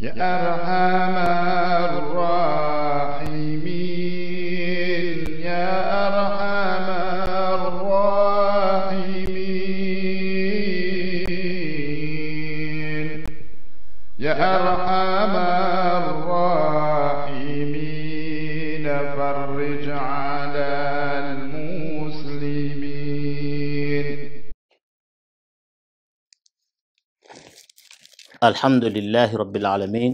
يا أرحم الراحمين الحمد لله رب العالمين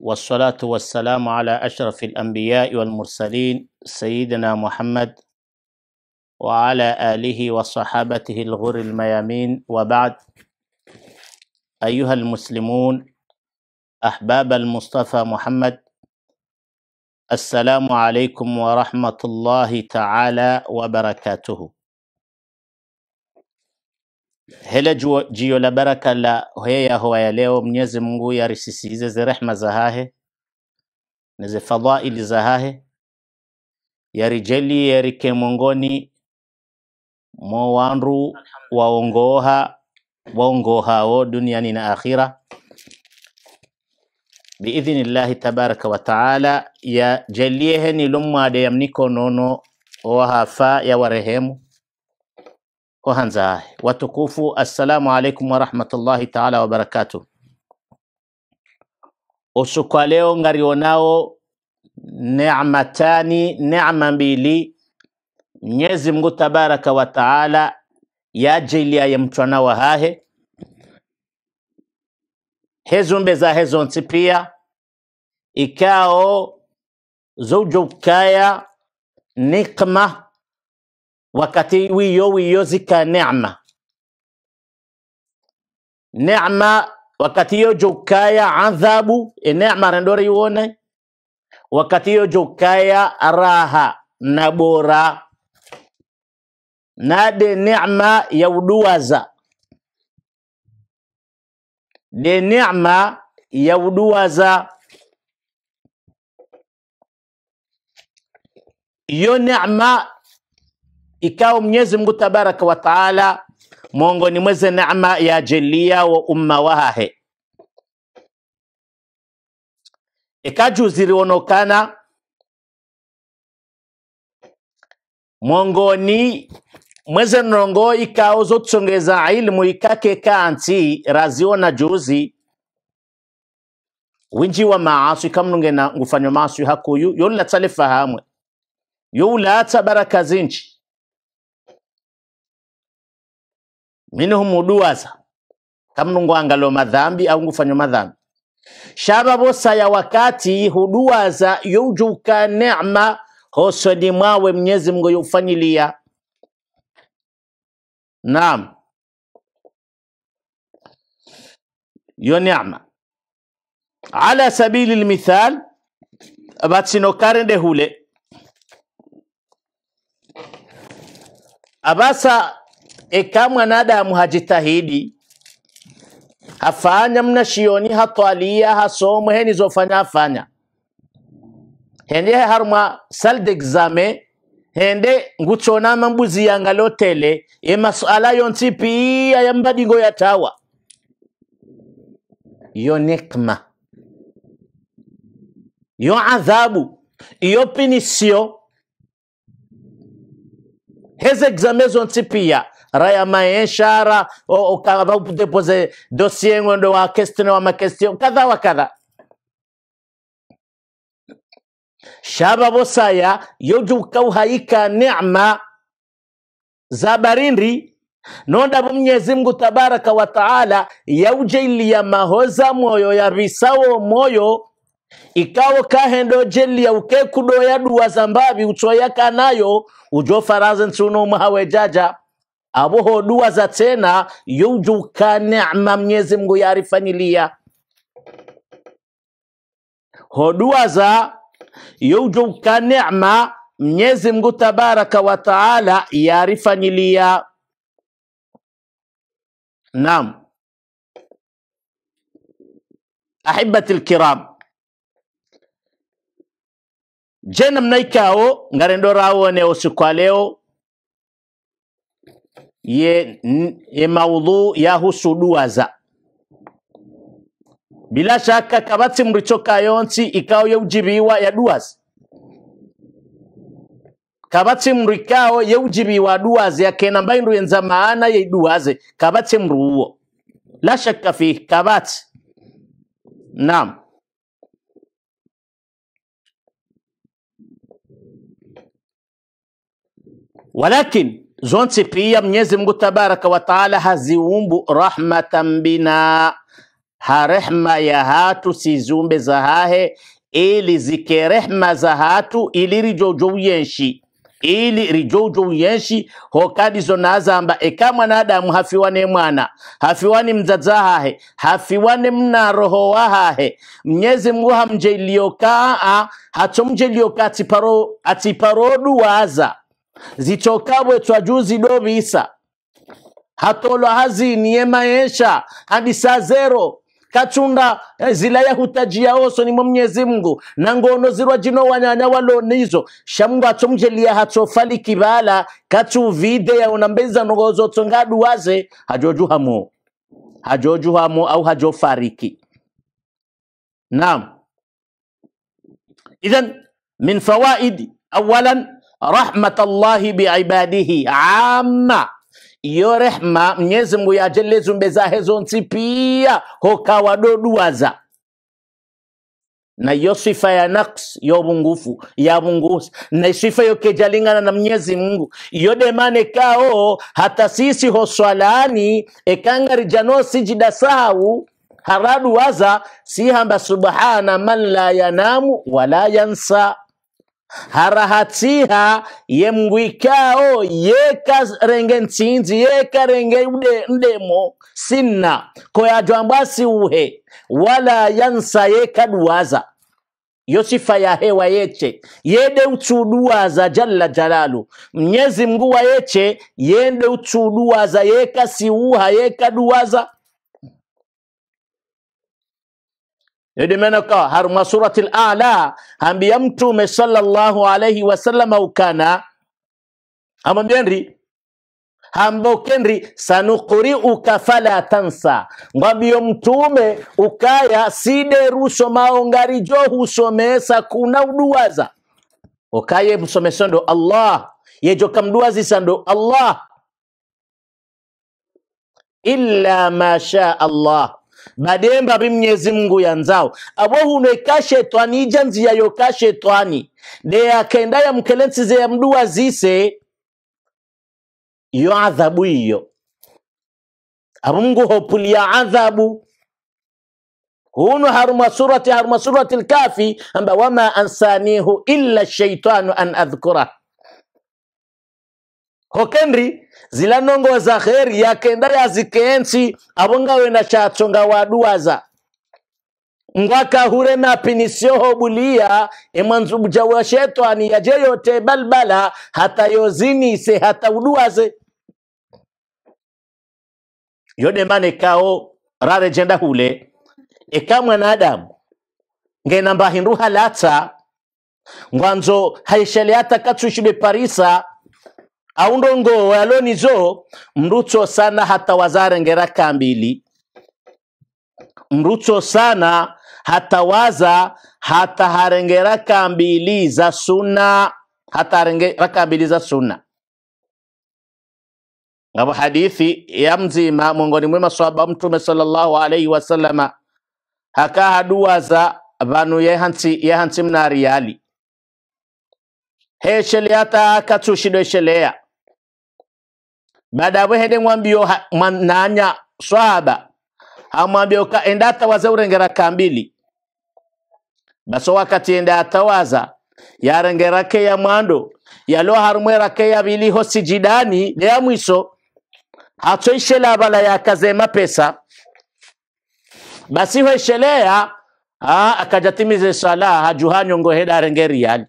والصلاة والسلام على أشرف الأنبياء والمرسلين سيدنا محمد وعلى آله وصحابته الغر الميامين وبعد أيها المسلمون أحباب المصطفى محمد السلام عليكم ورحمة الله تعالى وبركاته Hele juo, la baraka la ya hoa ya leo mnyezi Mungu yarisisize ze rehma za hahe na ze fadhaili za hahe yarijeli yarike mongoni mo wandu waongoha waongohao duniani na akhira biidhnillahi tabaraka wa taala yajalieheni lummade yamniko nono owahafa warehemu kwanza watukufu, assalamu alaikum warahmatullahi taala wabarakatuh. Usiku wa leo ngarionao neematani, neema mbili Mwenyezi Mungu tabaraka wa taala yajiliaye wa hahe hezumbe za hezonsi pia ikao zujukaya nikma wakati wiyo wiyo zika neema neema wakati yo jokaya adhabu e neema rendore iwone wakati yo jokaya raha nabora nade neema ya uduwaza de neema ya uduwaza iyo neema Ikawa Mwenyezi Mungu tabaraka wa taala mwongoni mweze neema ya jelia wa umma wahahe ikaju zilionekana mwongoni mweze nongo ikao zotsongeza ilmu ikake kansi na juzi winji wa maasu ikamnungena ngufanywa maasu hakuyu yolatsa lifahamwe yolatsa baraka zinji minhumu duwaza kamnungwangalo madhambi au ngufanywa madhambi shaba bosa ya wakati huduwaza yujuka nema hosoni mwawe mnyezi mngo yufanyilia naam yo nema ala sabili lmithal karende hule abasa eka mwanadamu hajitahidi hafanya mnashioni hatwalia heni henizofanya afanya hende harumwa salde exame hende nguchonama mbuzi yanga lotele emasala yonsi pia yambadingo yatawa iyo nikma iyo adhabu iyo pinisio heze exame zontipia raya maeshara depoze dosie ng'ondo wa kestine wa makestio kadha wa kadha shaba bosaya yojukau haika nema zabarindi nondabo mnyezi mngu tabaraka wa taala yaujeliya mahoza moyo yabisawo moyo ikawo kahendo jelia ukekudoya mbavi zambavi nayo ujo faraze nsuno mwahawe jaja aboho dua za tena yojuka neema Mwenyezi Mungu yarifanyilia hodua za yojuka neema Mwenyezi Mungu tabaraka wa taala yarifanyilia naam ahibati alkiram je namna ngarendo rawo ne usiku leo ye, ye maudhu yahusu dua za bila shaka kabati murichoka ikao yeujibiwa ya duas kabati mrikao yeujibiwa duazi akena mbayi ndu yenza maana yeiduaze kabati mruuwo la shaka fihi kabati naam walakin zonse pia Mwenyezi Mungu tabaraka wa taala haziumbu rahmatan bina, ha rehma ya hatu sizumbe za hahe ili zike rehma za hatu ili rijoujouyeenshi ili rijoujouyeenshi hokadizo nazamba eka mwanadamu hafiwane mwana hafiwani mzaza hahe hafiwane mna roho wa hahe Mwenyezi Mungu hamjeliokaa atiparodu atiparoduwaza zichokabwe twajuzi dovisa hatolwa hazi niyemaesha hadi saa zero kachunda eh, zilaya hutajia oso nimwe mnyezi mngu nangono zirwa jino wanyanya walonizo shamngu atsomjelia hachofali kibala vide ya unambeza nongozo tsongadu waze hajoju hamo hajoju hamo au hajofariki naam idhan min fawaidi awalan rahmatallahi biibadihi amma iyo rehma mnyezi mngu yaje lezumbe zahezo pia hokawadoduwaza na iyo sifa ya naks yo bungufu ya bungusa na sifa yokejalingana na mnyezi mungu iyo demane kao hata sisi hoswalani ekangarijano sijida sahu haradu waza sihamba subhana man la yanamu wala yansa harahatsiha yemgwikao yekarenge ntsinzi ude mdemo sinna koyajwambwa siuhe wala yansa yekaduwaza yo yosifa ya hewa yeche yede utsuduwaza jalla jalalu mnyezi mngu wa yeche yende utsuduwaza yekasiuha yekaduwaza Ndio maana kwa harma suratil ala ambia mtume sallallahu alayhi wasallam ukana amwambieni hambokenri sanukuriuka fala tansa ngwambio mtume ukaya sideruso maongarijo husomesa kuna uduwaza okaye msomeso ndo Allah kamduwazi ndo Allah illa ma sha Allah bademba mnyezi mungu yanzao abo huneka shetwani ija nziya yoka shetwani ze ya mduwa zise iyo adhabu iyo abo mungu hopulia adhabu huno haruma surati haruma surati lkafi amba wama ansanihu illa shaitanu an adhkurah hokenri zila nongo za kheri yakenda yazikeensi avo ngawena na ngawaduwaza ngwakahure napinisioho bulia emwanzubuja wa shetani yaje yote balbala hata yozinise hata uduwaze yodemane kao rare jenda hule eka mwanadamu ngenamba hindu ngwanzo haishele hata katsushilwe parisa aundo ngo nizo mrucho sana hata wazare ngera kambili mrucho sana hatawaza hata harengera kambili mbili za suna hata harengera raka mbili za suna ngabo hadithi ya mzima miongoni mwema swaba mtume sallallahu alaihi wasallama haka dua vanu yehansi yehansi mnariali heshele ta katushido shelea madabo hede mwambio nanya swahaba amwambia ukaenda atawaza urengera kambili baso wakati enda atawaza rengera ke ya mwando ya lo harumwe rake ya vili hosi jidani ya mwiso hato hatsoishela bala ya yakazema pesa basi hoishelea akajatimize sala hajuha nyongo heda rengeri yali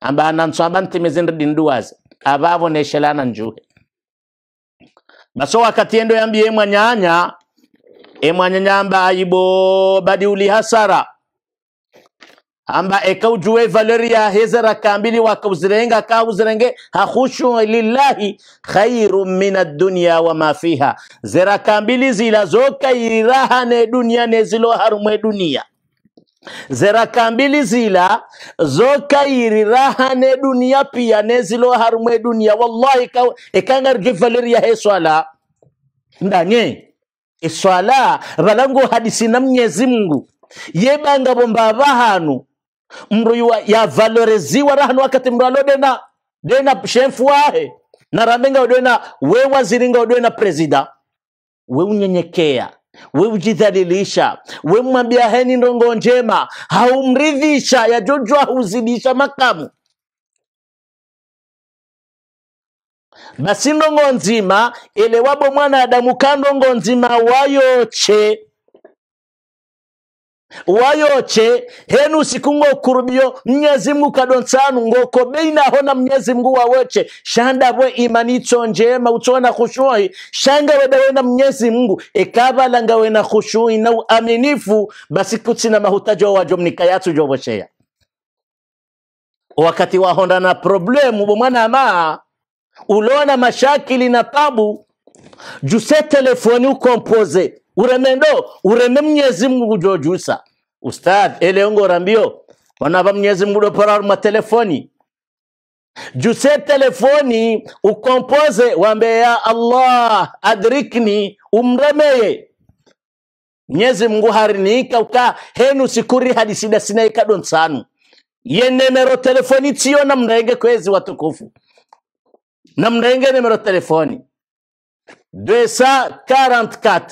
amba ananswaba ntimize ndidinduwaze abavo neshelana njuhe wakati katiendo yambi emwanyanya emwanyanya amba ayibo badi uli hasara amba ekaujuwe valeria hezera kambili wakauzirenga kauzirenge hakhushu lillahi khairu min addunya wama fiha zera kambili ne dunia harumwe dunia kambili zila zokayiriraha duniya piya nezilo harumwe dunia wallahi ka e valeri ya he swala ndanye eswala valangu hadisi na mnyezi mungu yebanga bomba vahanu mru yavaloreziwa rahanu wakati mru alodena dena shefu wahe na ramenga we waziringa udwena prezida we unyenyekea we ujidhalilisha, we mwambia heni ndongo njema, haumridhisha yajojwa, huzidisha makamu basi ndongo nzima elewabo mwana adamu ka ndongo nzima wayoche wayoche henu siku kurubio mnyezi mngu kadonsanu ngokobeinaho na mnyezi mngu wawoche shandabwe imanitso njema utsona khushuhi shangawedawena mnyezi mngu ekavalangawena khushuhi na uaminifu basi kutsina mahuta jowajo mnikayatsu jowosheya wakati wahonda na problemu bomwana maa ulona mashakili na tabu juse telefoni ukompoze uremendo ureme mnyezi mungu kujojusa ustad ele ngora rambio wanava mnyezi mungu dopara ma telefoni juse telefoni ukompoze wambe ya allah adrikni umremeye mnyezi mungu harinika uka henu sikuri hadisida sinaika donsanu yenemero telefoni tiyo na mrenge kwezi watukufu na mrenge nemero telefoni 244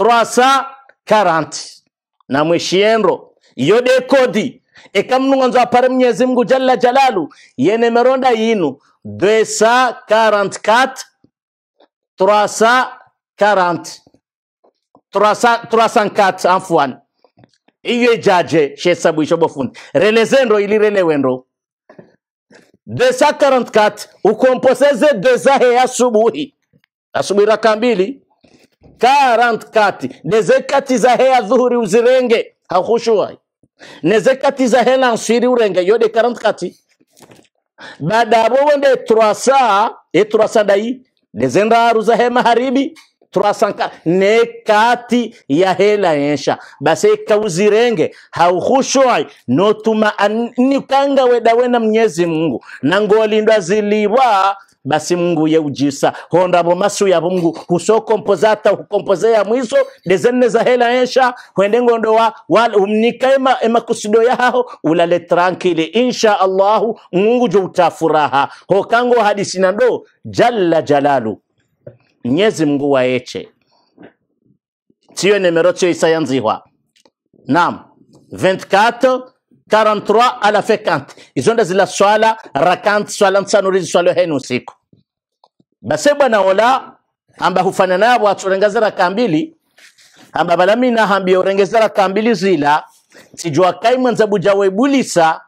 340 na mweshienro iyo de kodi ekamnunga apare mnyezi mngu jalla jalalu yene meronda yinu 244 340 304 anfuani iyo ijaje shesabu isho bofundi relezendo ili relewendo 244 ukomposeze 2 heya asubuhi asubuhi raka karant kati nezekati za hea dhuhuri uzirenge hakhushuwai neze za hena nsiri urenge yode karant kati baada abo wende 300 e 300 dai neze za hema haribi 300 ne kati ya hela yesha basi kauzirenge haukhushuai notuma nikanga weda wena mnyezi Mungu na ngolindwa basi Mungu ye ujisa honda masu ya Mungu husokompozata ya mwiso dezenne za hela yesha hwende ngondo wa wal umnika ema, ema kusido ya hao ulale tranquille insha Allahu Mungu jo utafuraha hokango hadisi nando jalla jalalu nyezi Mungu wa eche tiyo nemero tiyo isayanzihwa naam 24 43 alafia 50 izonda zila swala rakanti swala mtsano rizi swala henu usiku base bwana ola amba hufana nabo aturengeza raka mbili amba balamina hambia urengeza raka mbili zila sijua kai mwanza bujawe bulisa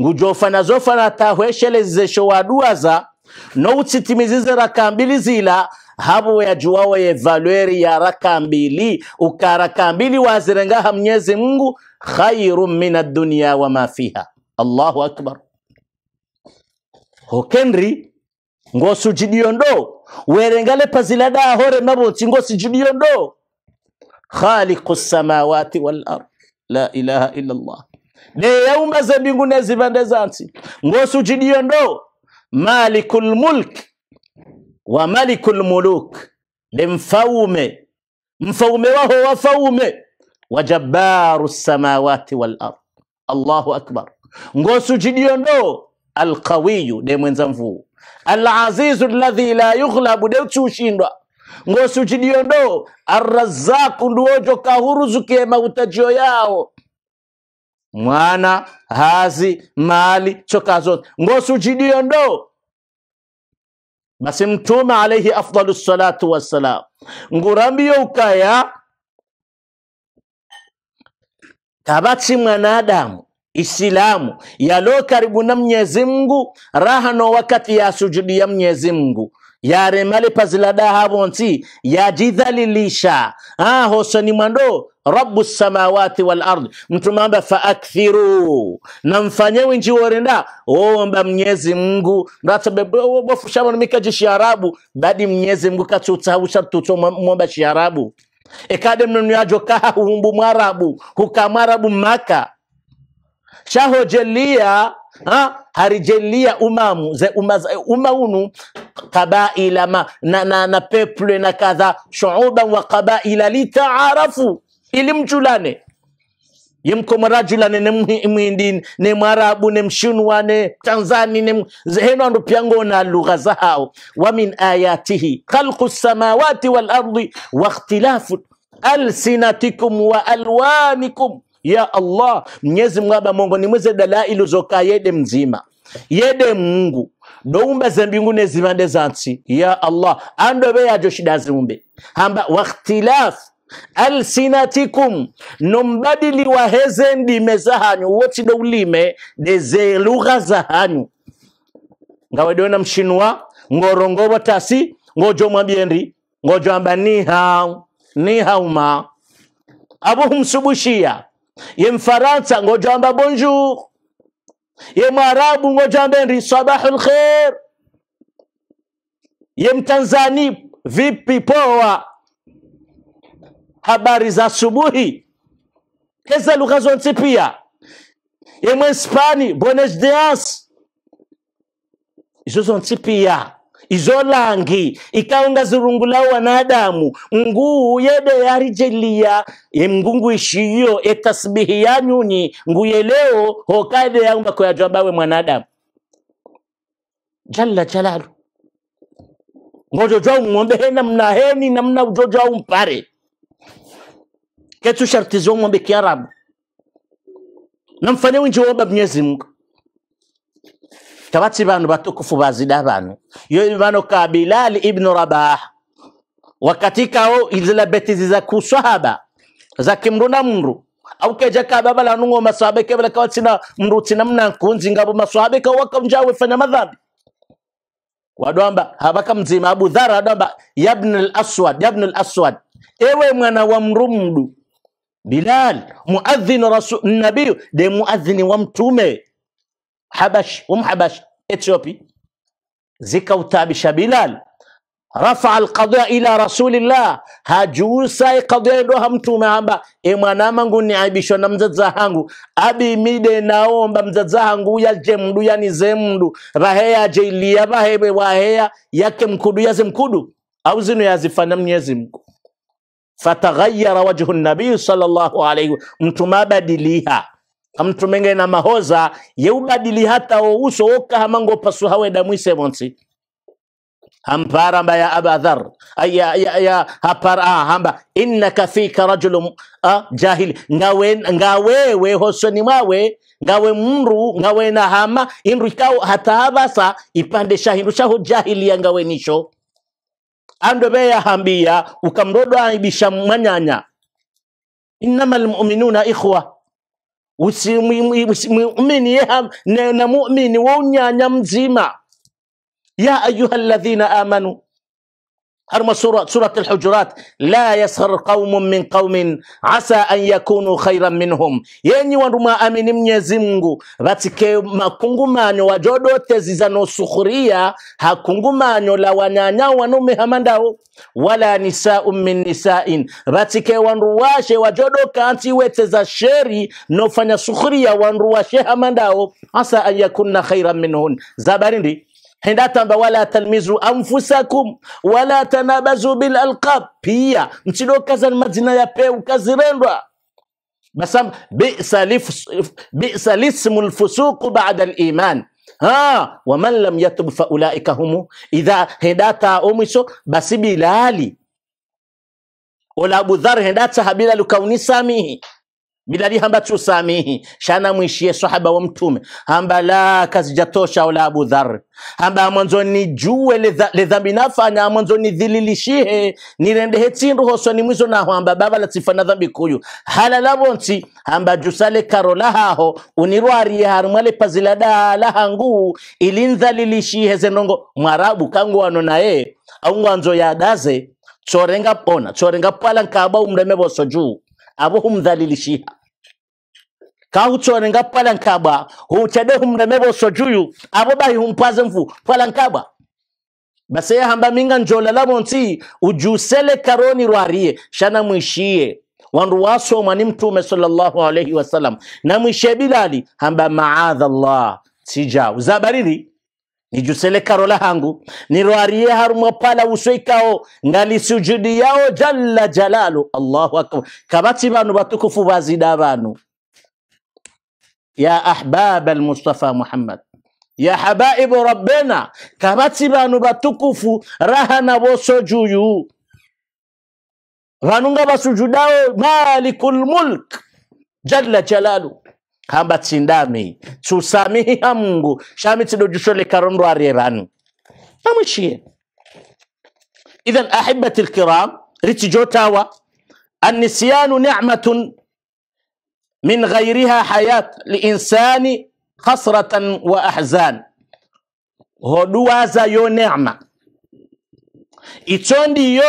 ngujofana zofana tahweshelezesho waduaza no utsitimizize raka mbili zila habo yajuwawe ye valeri ya raka mbili ukaraka mbili wazirengaha mnyezi Mungu خير من الدنيا وما فيها الله أكبر هوكنري ngo sujidiyondo werengale pazilada hore nabotsi ngo sujidiyondo khaliqu samawati wal ard la ilaha illa allah ne yaumba ze mbingu ne zibande zansi ngo sujidiyondo malikul mulk wa malikul muluk ni mfaume mfaume waho wafaume wa jabbaru samawati wal ard. Allahu akbar, ngosujidiondo alqawiyu de mwenza mvu alazizu alladhi la yughlabu de uchushindwa ngosujidiondo arrazaku nduojo kahuruzukie mautajio yao mwana hazi mali choka ngosu ngosujidiondo basi mtume alayhi afdalus salatu wassalam ngurambiyo ukaya kabatsi mwanadamu Isilamu yalo karibu na mnyezi mngu raha no wakati ya sujudi ya Mwenyezi Mungu yaremale pazilada havonsi yajidhalilisha ah, hoso ni mwando rabu samawati wal ardi mamba faakthiru namfanyewe njiworenda omba mnyezi mngu na mika jishi arabu badi mnyezi mngu katutsausha tuto mwamba shi arabu ekade yajo kaha humbu mwarabu huka mwarabu maka chaho jelia ha harijelia umamu ze umaunu qabaila ma na, na, na peple na kadha shuuban wa qabaila litaarafu ili mchulane ye rajulane nemwindini nemwarabu mwindi ne tanzani ne heno ando pyangona lugha zao wa min ayatihi khalqu samawati wal ardi wa ikhtilafu alsinatikum wa alwanikum ya allah mnyezi mwaba mongo mweze dalailu zoka yede mzima yede mungu doumba ne zimande zansi ya allah andobe beyajo shida zimbe hamba wa ikhtilafu alsinatikum nombadili wa heze ndime za hanyu wotido ulime deze lugha za hanyu ngawedona mshinwa ngorongo watasi ngojo mwabyendi ngojo amba niha nihauma abo humsubushia ye mfaransa ngojo amba bonjour ye mwarabu ngojo ambendi sabahu khair ye mtanzani vipi poa habari za asubuhi eza lugha zonse pia spani buenos dias izo zonse pia izo langi ikaunga zirungula wanadamu nguu yede yarijelia emngungu ishiyo etasbihi yanyunyi nguye yeleo hokade yaumba koyajabawe mwanadamu jalla jalalu ngojo jwa umwombe mnaheni namna ujo umpare ketu sharti zongo be kiarabu namfane winjiwomba mnyezi mungu tabatsi bantu batukufu bazida bantu iyo bano ka bilali ibnu rabah wakatikao izila betizi za kuswahaba za kimru na mru au keja ka baba la nungo maswahabe kebele kawa tina mru tina mna nkunzi ngabo maswahabe kawa waka mjawe fanya madhabi wadwamba habaka mzima abu dhara wadwamba yabni al aswad yabni al aswad ewe mwana wa mrumdu Bilal muadhin rasul nabi de muadhin wa mtume Habash wa um Habash Ethiopia, zika utabisha Bilal rafa alqadhiya ila rasulillah, hajusa qadhiya ndo hamtume amba e mwana mangu ni niaibishwa na mzaza hangu abi mide naomba mzaza hangu ya jemdu yani zemdu raheya jeilia vahewe waheya yake mkudu yaze mkudu au zino yazifana mnyezi Mungu fataghayyara wajhu nabii sallallahu alayhi mabadiliha kamtu menge na mahoza yeubadili hata ouso wokahamango pasuhawe damwise vonsi hamparamba ya abadhar ya, ya, ya hapara ah, hamba innaka fika rajulu ah, jahili ngawe ngawewe hosoni mwawe ngawe mru ngawe na hama indu ikao hata habasa ipande shahindu shaho jahilia ngawe nisho andu veyahambia ukamrodwaibisha mwanyanya innamal muminuna ikhwa usimumini na muumini unyanya mzima ya ayuha ladhina amanu har ma sura, surat al-Hujurat, la yaskhar qaumun min qaumin asa an yakunu khairan minhum, yenyi wandu mwaamini Mwenyezi Mungu vatike makungumanyo wajodote zizanosukhuria hakungumanyo la wanyanyao wanume hamandao wala nisau min nisain vatike wandu washe wajodoka anti weteza sheri nofanya sukhuria wandu washe hamandao asa an yakunna khairan minhun zabarindi hendatamba wala talmizu anfusakum wala tanabazu bil alqab pia mchidokazani majina ya peu kazirendwa basam bisa lismu lfusuqu bada liman ha waman lam yatub faulaika humu idha hedata omiso basi bilali ola abudhar hedata habilal kauni samihi bilali hamba tusamihi shana mwishie sahaba wa mtume hamba la kazi jatosha wala Abu Dhar hamba mwanzo ni juwe le dhambi nafanya mwanzo ni dhililishihe nirendehe tsindu hoso ni mwizo naho hamba baba la na dhambi kuyu hala la lavonsi hamba jusale karo lahaho unirwariye hari mwale pazila da ilinza ilindhalilishihe zenongo mwarabu kangu wano naye au ya adaze chorenga pona chorenga pala nkaba umreme boso juu abo humdhalilishia kautsone nga pwala nkabwa huchade humremevoso juyu abo bahi humpaze mfu pwala nkabwa basi hamba minga njola lamonsi ujusele karoni rwarie shana mwishie wandu wasoma ni mtume sallallahu alaihi wasallam mwishie bilali hamba maadha llah sijau zabariri nijusele karola hangu Niruariye haruma pala Ngali sujudi yao jalla jalalu allahu akbar kabati manu batukufu bazida ya ahbab Mustafa muhammad ya habaibu rabbina kabati banu batukufu raha nabo sojuyu vanunga basujudao malikul mulk jalla jalalu hamba tsindami tsusamiha mungu shami tsido jusho lekarondo arierani namwishiye idhan ahibati lkiram ritijotawa annisyanu nimatun min ghairiha hayat liinsani khasratan wa ahzan hoduwaza yo nema itso ndiyo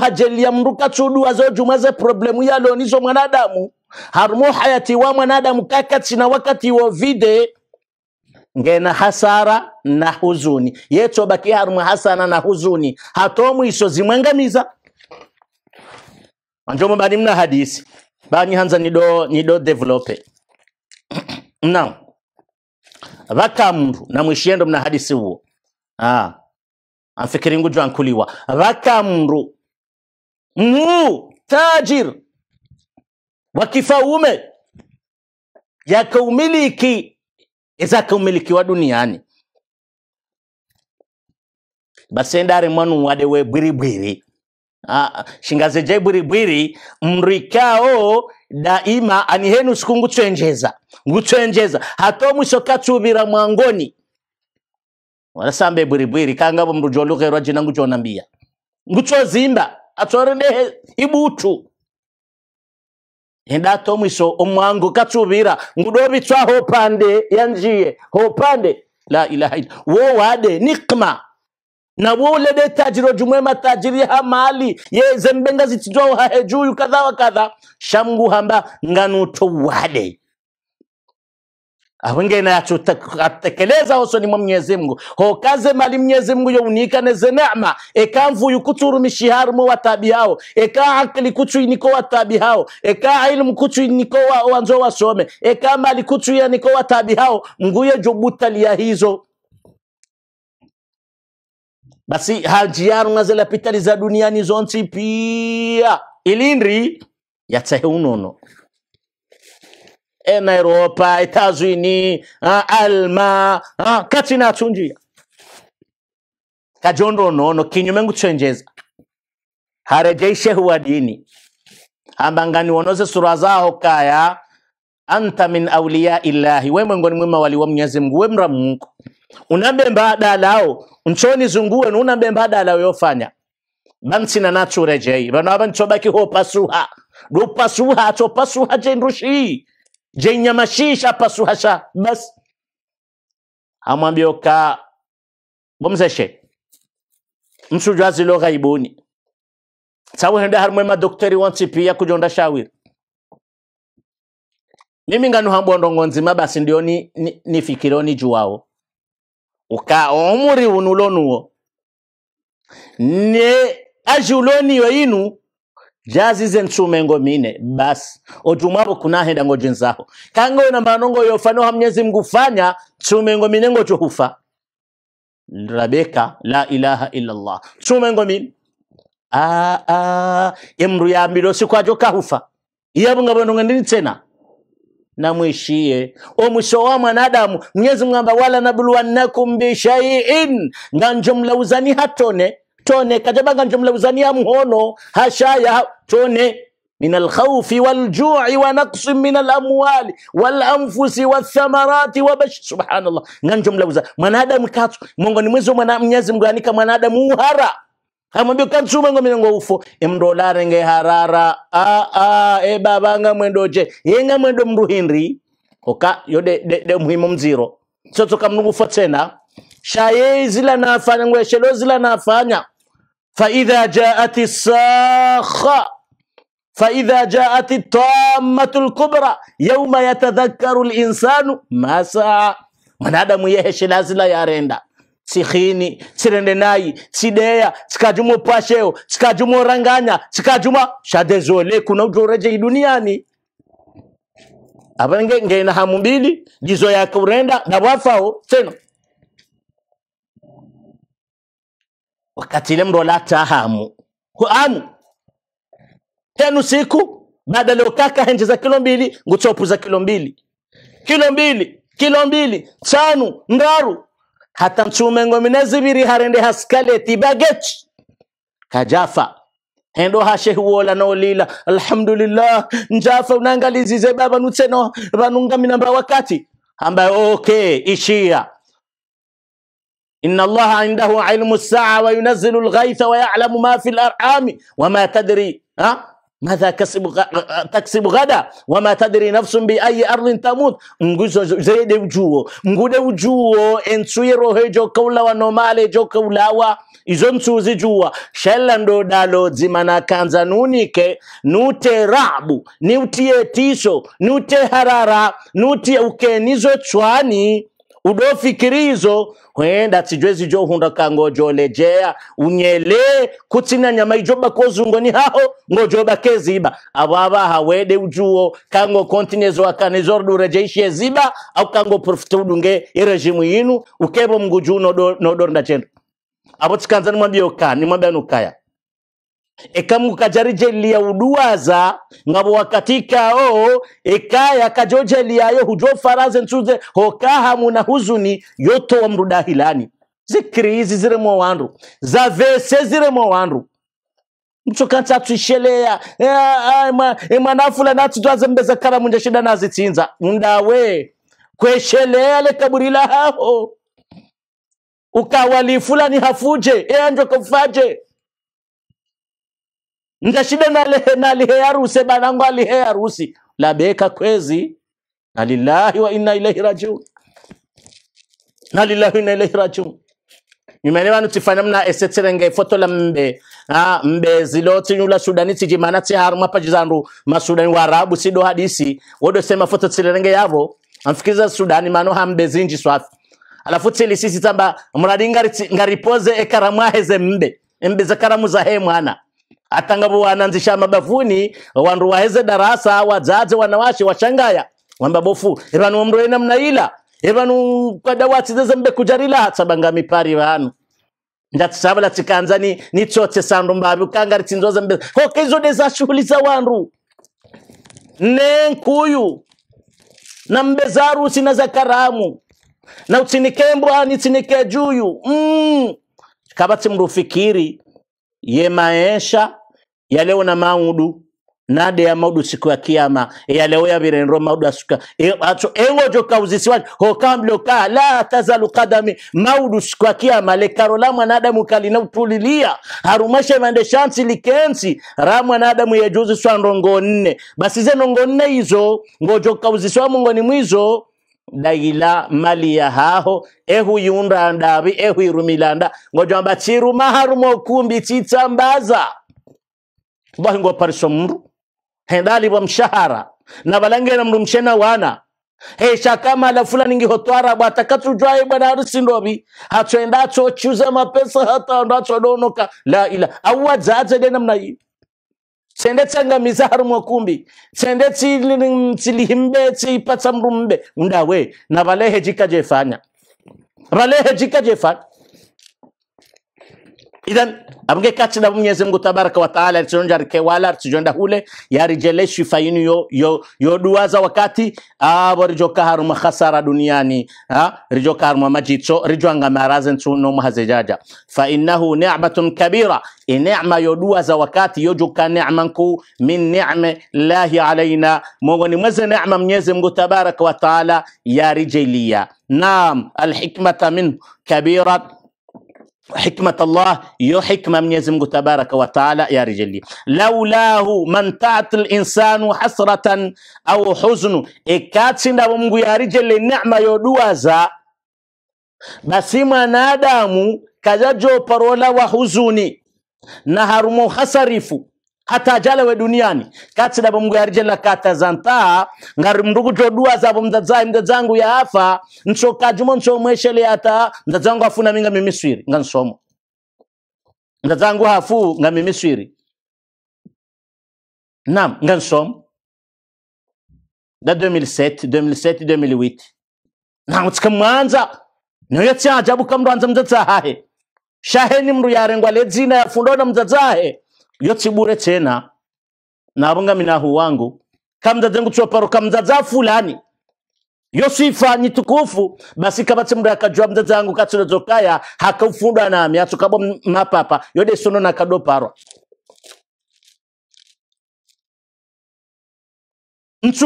hajeli ya mruka chudu wazo jumaze problemu ya lo yalonizo mwanadamu harmo hayati wa mwanadamu kakati na wakati vide ngena hasara na huzuni baki harumwe hasana na huzuni hatomwiso zimwengamiza anjomo bani mna hadisi bani hanza nido nido develope now vakamndu na mwishiendo mna hadisi huo ah amfikiringu jwankuliwa vakamndu mnu tajir wa kifaume yakaumiliki wa duniani basendare mwanu wadewe bwiribwiri ah, ah, shingaze je bwiribwiri mrikao daima anihenu siku ngucwenjeza ngucwenjeza hato mwisho kachuvira mwangoni warasambe bwiribwiri kangavo mrujolukerwa jina nguchonambia nguchozimba atorende ibutu henda tomwiso omwangu katsuvira ngudo vitswa hopande yanjiye hopande la ilaha illa wo wade nikma na wo lede tajiro jumwe matajiri ha mali ye zembenga zitidwa ha hejuyu kadha wa kadha shamgu hamba nganuto wade ahunge atekeleza hoso ni mwa mngu hokaze mali mnyezi mngu neze neema eka yukuturu mishiharu harumo watabi hao eka akili kuchuiniko watabi hao eka ilmu iniko wa, wanzo wasome eka mali kuchuyaniko watabi hao jubuta liya hizo basi hajiarunga zela pitali za duniani zonsi pia ilindri unono ena Europa, Etats-Unis, Alma kati na natunjia kajondo nono kinyume chenjeza. harejeishe huwa dini ambangani wonoze sura zao kaya anta min awliya illahi we mwengu ni mwema wali wa mnyezi mgu, we mra mungu unambe mbada lao nchoni zunguwe unambe mbada lao yofanya Bansi na nachu rejei. bansina naturejei vanava nchobaki hopasuha dopasuha atopasuha jenrushi. jenye mashisha pasuhasha bas, amwambia uka bomzeshe msujwazi lo ghaibuni sabu hende harmwe madaktari wansi pia kujonda shawir. mimi nganuhambwa ndongo nzima basi ndio ni, ni, ni fikiro ni juwao uka umuri unulonuo ne ajuloniyo inu jazize nsumengo mine basi otumwapo kunahenda ngo nzaho kango na manongo yofano hamnyezi mgufanya fanya nsumengo mine ngo hufa rabeka la ilaha illa allah nsumengo mine a a emru yambiro joka hufa iyabu ngabononga ndini tena na namwishiye omwisho wa mwanadamu mnyezi mngamba wala nabluwannakum bishaiin nganjomlauzani hatone tone kajabanga njomlauzania mhono hashaya tone min alkhawfi waljui wa naqsin min alamwali walanfusi wathamarati wabash subhanallah nganjomlauza mwanadamu katso mongoni mwezo mwana mnyezi mgwanika mwanadamu uhara amwambia kansuma ngo milango ufo emndolare nge harara a a e babanga mwendo je yenga mwendo mruhinri oka yo de de, de muhimu mziro sotoka mnungu fotena shaye zila nafanya ngwe shelo zila nafanya فإذا جاءت الصاخة فإذا جاءت الطامة الكبرى يوم يتذكر الإنسان ما سعى mwanadamu yehe shilazila yarenda sikhini sirendenai sideya sikajumo pasheo sikajumo ranganya sikajuma shadezole kuna ujoreje duniani apange ngena hamumbili jizo yake urenda na wafao tena wakati ile mndo la tahamu Quran henu siku baada leo kaka henje za kilo mbili nguchopu za kilo mbili kilo mbili kilo mbili chanu ngaru hata mchume ngo minezi biri harende haskaleti bageti kajafa hendo hashe huola naolila alhamdulillah njafa unaangalizi ze baba nutseno vanunga minamba wakati ambaye okay ishia inna Allaha indahu ilmu saa wa yunazzilu al-ghaitha wa ya'lamu ma fi al-arhami wa ma tadri ha madha kasibu taksibu ghada wa ma tadri nafsun bi ayi ardhin tamut nguzo zaidi ujuo ngude ujuo entsuiro hejo kaula wa normale jo kaulawa izo msuzi juwa shella ndo dalo zimana kanza nunike nute rabu niutie tiso nute harara nutie ukenizo chwani udofikiri izo hwenda tijwezi jo hunda kango jolejea unyele kutina nyama ijo bakozungo ni haho ngojo bakeziba ababa hawede ujuo kango kontinezo akanezo durejeishe ziba au kango profite udunge irejimu yinu ukebo mguju nodor ndachendo abo tikanza nimwambie ni nimwambia nukaya ekamukajarije uduaza ngabo wakatika oo oh, ekaya kajoje liayo hujo faraze nsuze hokahamu na huzuni yoto wa mrudahilani zikri hizi zirimo wandu za vese zirimo wandu mtsokansa twishelea eh, eh, eh, mwanafulana tsitwaze mbeza kala munja shida nazitsinza mundawe kweshelea lekaburi lahaho ukawalifulani hafuje eanjo kafaje ngashida naliheya harusi banangu aliheya harusi labeka kwezi na lillahi wa inna ilaihi rajiun na lillahi wa inna ilaihi rajiun nyumaelewa nutifana mna esetserenge foto la mbe ha mbe ziloti nyula sudani tiji mana ti haruma masudani wa arabu sido hadisi wodo sema foto tserenge yavo amfikiza sudani mano hambe zinji swafi alafu tili sisi tamba mradi ngaripoze ekaramwa heze mbe mbe za karamu za he mwana atangavo wananzisha mabafuni wandu waheze darasa wadzadze wanawashe washangaya wamba bofu evanu mndu ena mnaila evanu kwadawatsizeze mbe kujarila sabanga mipari vanu ndatsabala ni nitsotse sandu mbabi ukangari tsinzoza mbe kokezo deza shughuli za wandu ne na mbe za harusi za karamu na utsinike ni tsinike juyu mm. mrufikiri ye maesha yalewo na maudu nade ya maudu siku ya kiyama yalewo ya virenro maudu asuka e, acho ewo jo kauzisiwa hokamlo ka la tazalu kadami maudu siku ya kiyama le karola mwanadamu kalina utulilia harumashe mande shansi likensi ra mwanadamu juzi swa ndongo nne basi ze ndongo nne hizo ngojo mungo ni mwizo daila mali ya haho ehu yunda ndavi ehu irumilanda ngojo amba chirumaharumo kumbi chitsambaza bahingo apariso mru hendali wa mshahara na balange na mru mshena wana he shakama la fulani ngihotwara bwata katujwaye bwana harusi ndobi hatoenda chochuza mapesa hata andacho donoka la ila awa zaze dena namna hii tsende tsangamiza mwakumbi tsende tsilihimbe tsipatsa mrumbe undawe na balehe jikajefanya balehe jikajefanya إذن أبغى كاتشنا بمية زمغو تبارك وتعالى رتشون جارك والار تشون دهوله يا رجال شو فاينو يو يو يو دوازا وكاتي آه برجو كهرم خسارة دنياني ها رجو كهرم ما جيت شو رجو عن مارازن شو نوم هزجاجا فإنه نعمة كبيرة النعمة يو دوازا وكاتي يو جو كان نعمكو من نعمة الله علينا مغني مز نعمة بمية زمغو تبارك وتعالى يا رجاليا نعم الحكمة من كبيرة حكمة الله يو حكمة من يزمك تبارك وتعالى يا رجلي لولاه من تعت الإنسان حسرة أو حزن إكاد سندا ومغو يا رجلي نعمة بس ما نادامو كذا جو پرولا وحزوني نهارمو harumu hata we duniani kati katsi dabo mngu yarijela kata zanta ngari mndukuto dua zabo mdadzai mdadzangu ya hafa nso kajumo nso mweshele hata hafu na minga mimiswiri nga nsomo mdadzangu hafu nga mimiswiri nam nga nsomo da 2007 2007 2008 na utika mwanza niyo tsi ajabu kamdo anza mdzadzahe shaheni mndu yarengwa ledzina yafundona mdzadzahe iyo chibure chena nabonga minahu wangu kamda zengu choparo kamda za fulani yosifa ni tukufu basi kabati mda kajua mda zangu katula zokaya haka hakafundwa na ami hatu kabo mapapa yode sono na kado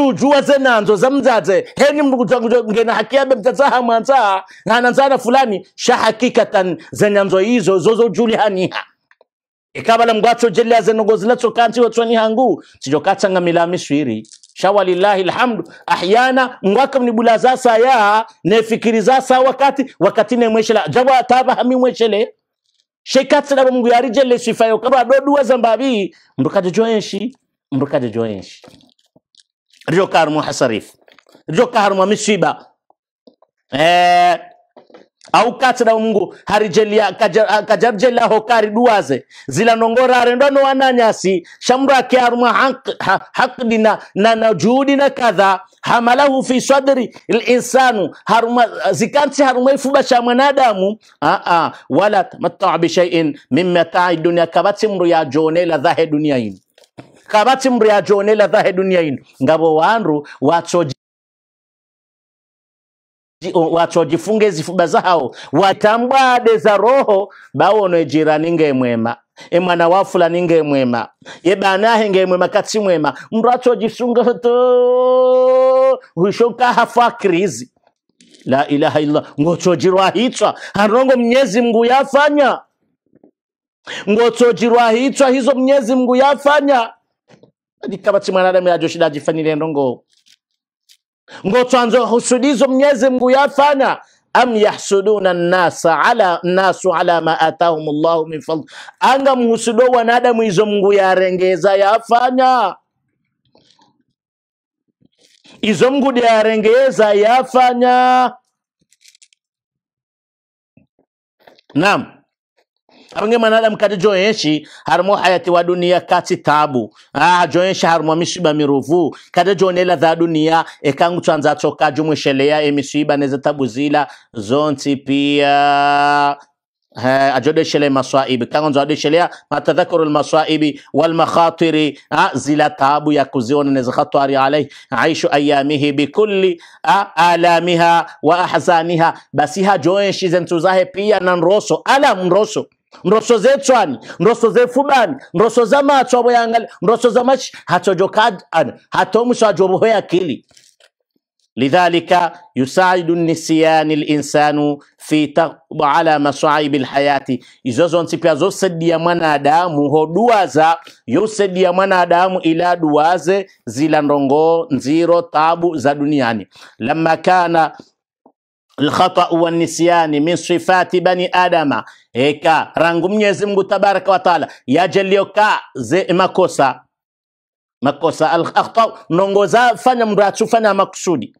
ujua ze nanzo za mzaze heni mdugu mrukuzangena hakiabe mtazaha mwanzaha nanzana fulani sha hakikatan nanzo hizo zozo juli haniha ekabala mgwacho jeliaze nogozilacho kanti wachwani hangu sijokachanga milami shwiri shawa lillahi alhamdu ahyana ngwaka mnibulaza saya nefikiriza sa wakati wakati ne mweshela jawa taba hami mweshele shekatsira mungu yari jelle sifayo kaba dodu wa zambabi mrukaje joenshi mrukaje joenshi ryo karmu hasarif ryo karmu misiba eh au na mungu harijelia kajarjela hokari duwaze zilanongorare ndono wananyasi shamru akiaruma haqdi na, na, na juhudi na kadha hamalahu fi sadri linsanu haruma zikanti haruma ifuba sha mwanadamu wala tamattaa bishaiin min matai dunia kabati mru ya jone la dhahe dunia ino kabati mru ya jone la dhahe dunia ino ngabo wandu watsoja watsho zifuba zao watambwade za roho bawono ejirani mwema emwana wa mwema e ngemwema yebanahe ngemwema katsi mwema mndu atso jisunga to hushoka hafa krizi la ilaha illallah ngotsojirwa hitwa harongo mnyezi mngu yafanya ngotsojirwa hitwa hizo mnyezi mngu yafanya adikabatsi mwanadamu yajo shida ndongo ngotwanzo husudizo mnyezi mngu yafanya am yahsuduna nasa ala nasu ala ma atahum llahu min fadli anga mhusudo wanadamu izo mngu yarengeza yafanya izo mngu yarengeza yafanya naam abange manadamu kati joenshi harmo hayati wa dunia kati tabu ah joenshi harmo misiba miruvu kati jonela za dunia ekangu tsanza tsoka jumwesheleya emisiba neza tabu zila zonti pia ajodeshelea maswaibi kangonzo adeshelea matadhakuru almaswaibi walmakhatiri zila tabu ya kuziona neza khatwari alai aishu ayamihi bikulli alamiha wa ahzaniha basi ha joenshi zentuzahe pia na nroso alam nroso ndoso zetswani ndoso zefubani ndoso za matso aboyangale ndoso za mach hatojokad an hatomso ajoboho yakili lidhalika yusaidu nisiyani linsanu fi taqbu ala masaibi lhayati izo zonsi pia zosaidia mwanadamu hoduwaza yosaidia mwanadamu ila duwaze zila ndongo nziro tabu za duniani lama kana Alkhatau wanisyani min sifati bani adama, eka rangu Mwenyezi Mungu tabaraka wa taala yajelioka ze makosa makosa alkhatau nongoza fanya mndu achufanya makusudi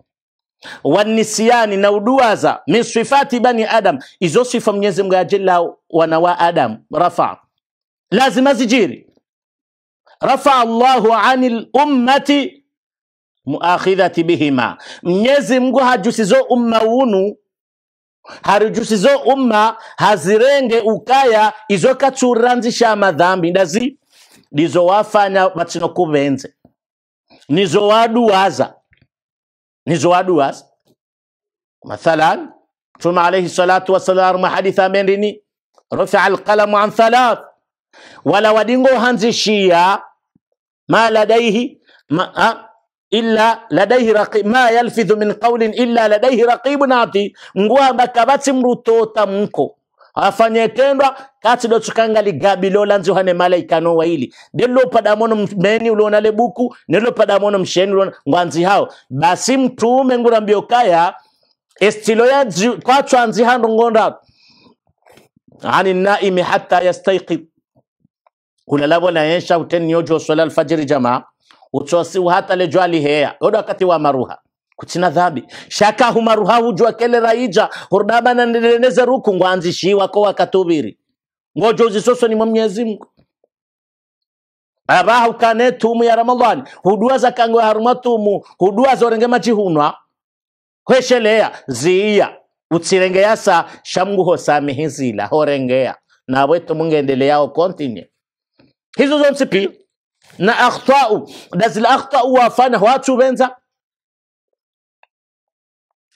wanisiani na uduaza min sifati bani adam izo sifa Mwenyezi Mungu ajela wana wa adam rafa lazima zijiri rafa Allahu anil muakhidhati bihima mnyezi mngu hajusizo umma wunu harijusizo umma hazirenge ukaya izo katsuranzisha madhambi ndazi ndizo wafanya nizowaduwaza nizo nizo mathalan tuma alaihi salatu wassalam mahaditha amendini rufia alqalamu an thalath wala wadingo hanzishia ma ladaihi ma, illa ladaihi raqib ma yalfidhu min qawlin illa ladaihi raqib nati ngwamba bakabati mrutota mko afanye tendwa kati do li gabi lola hane malaika no waili delo padamono meni ulona le lebuku nelo padamono msheni ulona ngwanzi hao basi mtume ngura mbiokaya estilo ya kwa chwanzi hano ngonda ani naimi hatta yastaiqid kulalabo na yensha uteni yojo swala alfajiri jamaa utswasiwa hatalejwali heya odo wakati wa maruha kutsina dhambi shakahu maruhahu jwa kelera raija hurdaba na nileneze ruku ngwanzishiwa ko wakatubiri ngojo uzisoso ni mwenyezi Mungu abahu kane tumu ya ramadhani hudua za kango ya haruma tumu hudua za zorenge majihunwa kwesheleya ziiya utsirengea sa shamgu hosami hizila horengea na wetu nabwetu mungendeleyao continue hizo zomsipi na akhtau does akhtau wafana watu benza nziani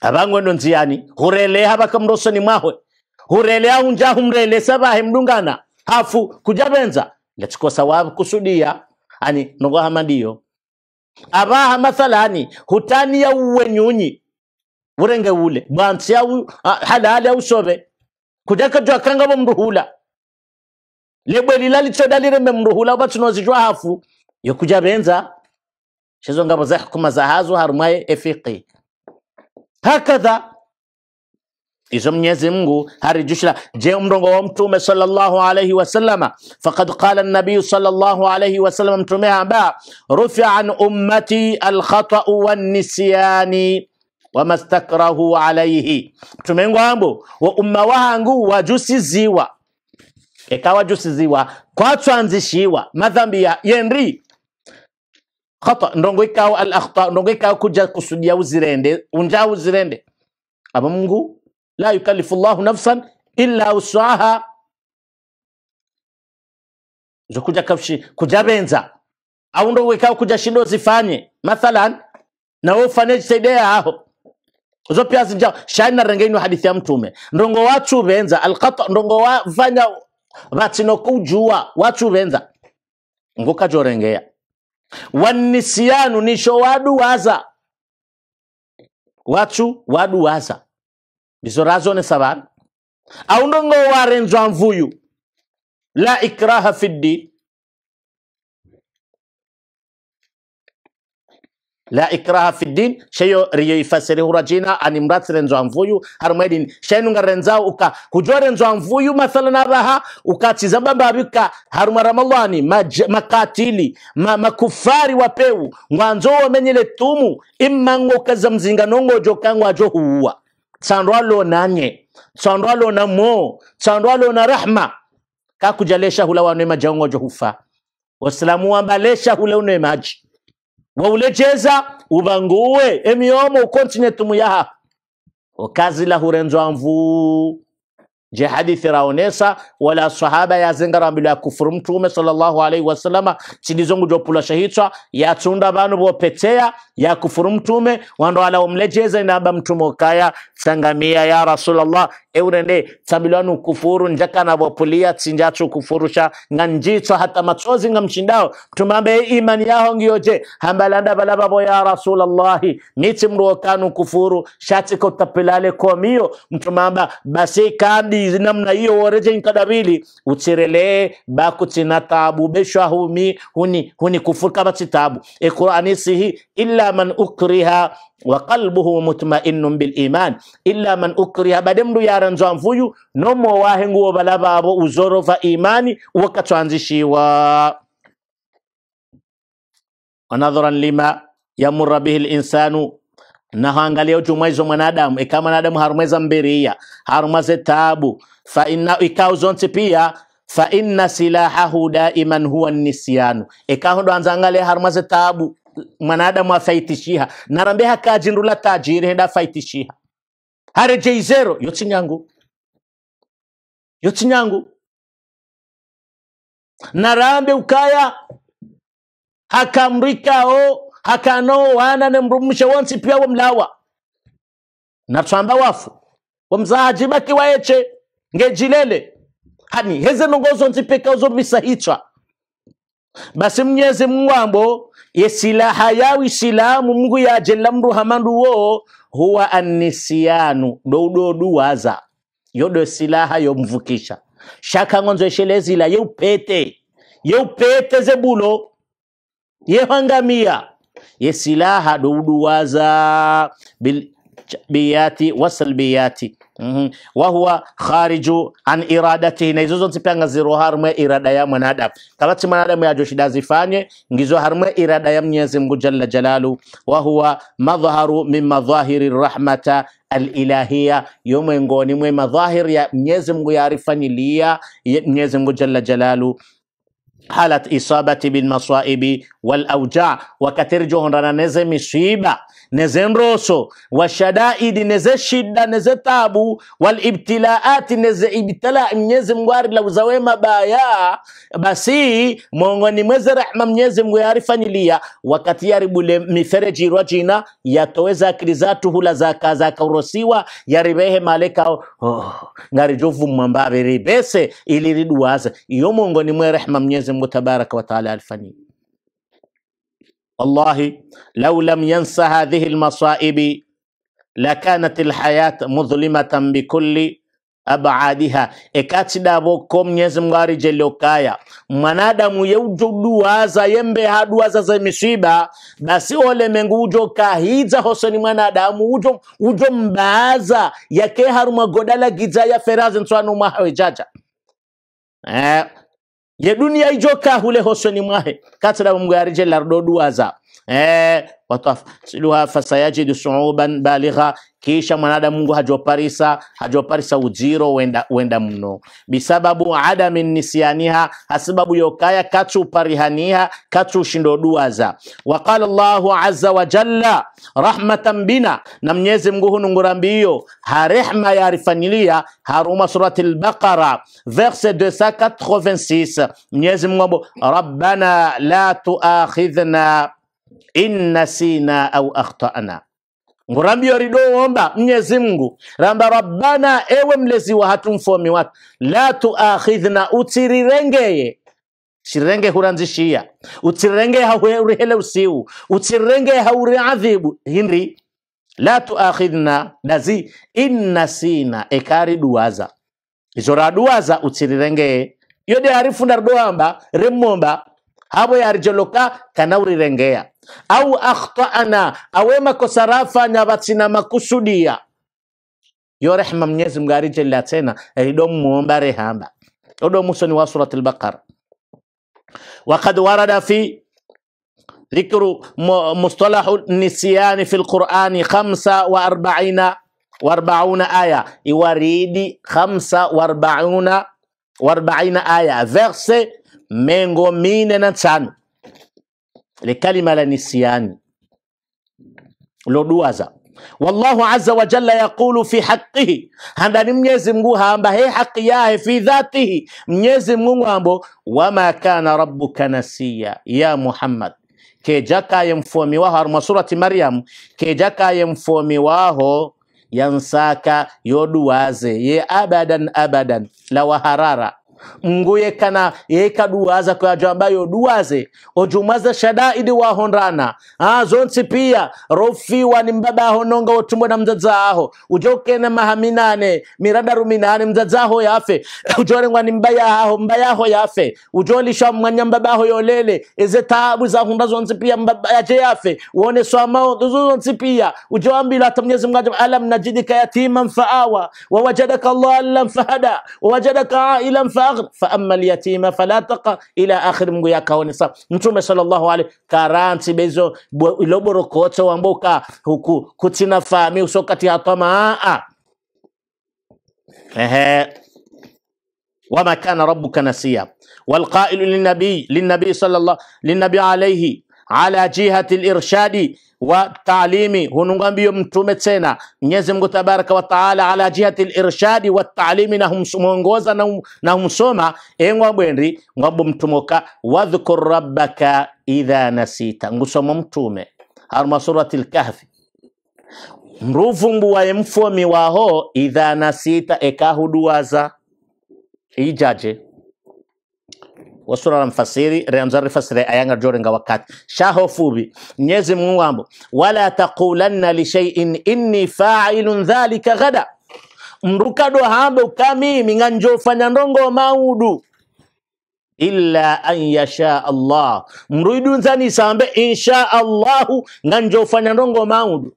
abangwendo nziyani hureleha bakamrosoni mwahwe hureleha unja humrelesa sabahe mdungana hafu kuja kujabenza letiko sawabu kusudia ani hama nogwahamadiyo abaha mathalani hutani ya uwe nyunyi urenge ule bwansi au halali au sobe kujaka jwa kanga bo mruhula lebwe lilali chodalire me mruhula batsinozijwa hafu yo kuja benza shizo ngabo za hukuma za hazu harumaye efiqi hakadha izo Mwenyezi Mungu harijushira je mrongo wa mtume sallallahu alayhi wasallama faqad qala an-nabiy sallallahu alayhi wasallam mtume aba rufi an ummati al-khata'u wan-nisyani wama stakrahu alayhi mtume ngwambo wa umma wangu wajusiziwa ekawa jusiziwa kwatsanzishiwa madhambi ya yendri khata ndongo ikawa al akhta ndongo ikawa kuja kusudia uzirende unja uzirende aba mungu la yukallifu llahu nafsan illa usaha zokuja kafshi kuja benza au ndongo ikawa kuja shindo zifanye mathalan na wewe ufanye jitaidia aho zo pia zinja shaina rengeini hadithi ya mtume ndongo watu benza al alqata ndongo wafanya kujua watu benza ngoka jorengea wanisianu nisho waduwaza wacu waduwaza biso razone sabani aundongo warenzwa mvuyu la ikraha fi la ikraha fi sheyo riyo ifasiri hurajina ani mratsi renzo mvuyu harumwedini shenunga renzao uka kujwa renzo amvuyu mathala na raha uka tizamba bika haruma ramadhani makatili ma, makufari wapewu wa menyele tumu ima ngo kaza mzinga nongojo kangwa ajo huwa lo nanye lo na mo lo na rahma kakujalesha hula wanema jo hufa wa mbalesha hula unemaji waulejeza uba nguwe emiyomo ukontine tumuyaha okazila hurenjwa mvuu Je, hadithi raonesa wala sahaba ya mbilo ya kufuru mtume sallallahu alaihi wasallama silizo jopula shahitwa ya tunda banu bopetea ya kufuru mtume wando ala umlejeza inaba mtume kaya tangamia ya rasulullah eurende anu kufuru njaka na bopulia tsinjachu kufurusha nganjito hata matozi nga mchindao tumambe imani yaho ngiyoje hambalanda balababo ya rasulullah niti mruokanu kufuru shati kutapilale kwa miyo mtumamba basi kandi hizi namna hiyo woreje nkadabili utirele baku tina tabu beshwa humi huni huni kufurka bati tabu e qur'ani sihi illa man ukriha wa qalbuhu mutma'innun bil iman illa man ukriha bademdu ya ranzo amfuyu nomo wahengu balaba abo uzorova imani wakatwanzishiwa ونظرا لما يمر به الإنسان na haangalia nahangalia uchumwezo mwanadamu eka mwanadamu harumweza mbiria harumaze tabu fa inna ikao zonse pia fa inna silahahu daiman huwa nisyanu ekaho ndo anzangalia harumaze tabu mwanadamu afaitishiha narambe hakajindula tajiri heda afaitishiha hare jeizero yotsinyangu yotsinyangu narambe ukaya hakamrikao hakano wana mrumshe wonsi pia na natswamba wafu womzaji baki waeche ngejilele hani heze nongozo uzo misa hitwa basi mnyezi mwambo ye silaha yawi silamu mungu ya mndu hamandu wo huwa annisiyanu doudodu waza yodo silaha yomvukisha shaka ngonzo eshelezila yeupete yeupete zebulo yehangamia ye silaha ɗum ɗuwaza biyati wasalbiyati mm -hmm. wahuwa khariju an iradatihi na izo zipanga pia ngaziro irada ya mwanadamu kalati mwanadamu yajoshida zifanye ngizo harmwe irada ya mwenyezi mungu jalla jalalu wahuwa madhharu min madhahiri rahmata alilahiya yo mwengoni mwe madhahiri ya mwenyezi mungu yaarifanyilia mwenyezi mungu jalla jalalu حالة إصابة بالمصائب والأوجاع وكترجهن رنا نزم مصيبة nezenroso washadaidi neze shida neze tabu walibtilaati neze ibtila mnyezi mngu arilauzawe mabaya basi mongoni mweze rehma mnyezi mngu yarifanyilia wakati yaribule mifereji irwa jina yatoweza akili zatu hula zaka zaka zakaurosiwa yaribehe maleka oh, ngarijovu mwambabiribese iliriduwaze iyo mongoni mwe rehma mnyezi mngu tabaraka wataala alifanyia Allahi lau lam yansa hadhihi lmasaibi lakanat lhayat mudhlimatan bikulli abadiha ekatidabo ko mnyezi mungu arijelokaya mwanadamu yeujoduwaza yembe haduwaza za misiba basi olemengu ujo kahidza hosoni mwanadamu ujo ujo mbaaza yake haruma godala gidza ya feraze ntswanu eh ye dunia ijoka hule hoso ni mwahe katira mugari jela rdo duwaza Eh, fasayajidu suuban baligha, kisha mwanadamu Mungu hajoparisa hajoparisa ujiro wenda, wenda mno bisababu adami nisyaniha hasababu yokaya katu parihaniha katu shindoduaza waqala Allahu azza wa rahmatan bina na mnyezi Mungu hunungurambiyo harehma yarifanilia haruma surati al verse 286 Mwenyezi Mungu rabbana la tuakhidhna in nasina au akhtana. Murambi yoridoomba Mwenyezi Mungu ramba rabbana, ewe mlezi wa hatumfomi watu, la tuakhidhna, utirirengeye shirirenge huranzishia utirenge haurihele usiu utirenge hauri adhibu hindi la tuakhidhna dazi innasina ekari duwaza izo raduwaza utirirenge yode harifunda ridoamba rimmomba habo yarijoloka kana urirengea au akhtana awe makosa rafanya vatsina makusudia yo rehma mnyezi mgari jella tena elidomuomba rehamba odo musoni wa surat al-baqara وقد ورد في ذكر مصطلح النسيان في القرآن خمسة وأربعين وأربعون آية يوريد خمسة وأربعون وأربعين آية فيرس منغو مين نتسانو لكلمة لنسيان lodwaza wallahu azza wa jalla yaqulu fi haqqihi handani mnyezi mngu hamba he haqi yahe fi dhatihi mnyezi mngu ambo wama kana rabbuka nasiya ya muhammad kejakaye mfomiwaho harumwa surati maryamu kejakaye mfomiwaho yansaka yoduwaze ye abadan abadan lawaharara nguyekana yeka duwaza kwa jambayo duwaze ojumaza shadaidi wa honrana ah zonsi pia rofi wa nimbaba hononga otumbo na mzaza aho ujoke na mahaminane mirada ruminane mzaza aho yafe ujore ngwa nimbaya aho mbaya aho yafe ujolisha mwanya mbaba aho yolele eze taabu za hunda zonsi pia mbaba yaje yafe uone swama zonsi pia ujoambila tamnyezi mwaja alam najidika yatima mfaawa wawajadaka Allah alam fahada wawajadaka ila mfaawa الصغر فاما اليتيم فلا تق الى اخر من يا كونسا متوم صلى الله عليه كارانتي بيزو لو بركوت وامبوكا حكو كوتينا فامي وسوكاتي اتما اه وما كان ربك نسيا والقائل للنبي للنبي صلى الله للنبي عليه ala jihati lirshadi wa taalimi, hunungambio mtume tena Mwenyezi Mungu tabaraka wa taala, ala jihati lirshadi wa taalimi, na humwongoza na, humsoma engwa bwendi ngwabo mtumoka wadhkur rabbaka idha nasita ngusoma mtume harma surati lkahfi mruvumbuwaye mfomi waho idha nasita ekahuduwaza ijaje wasura mfasiri reamzari fasire ayanga jorenga wakati shaho fubi nyezi mungu wala taqulanna li shay'in inni fa'ilun dhalika ghada mrukado hambo ukamimi nga njofanya ndongo maudu illa an yasha Allah nzani sambe insha Allahu nganjo njofanya ndongo maudu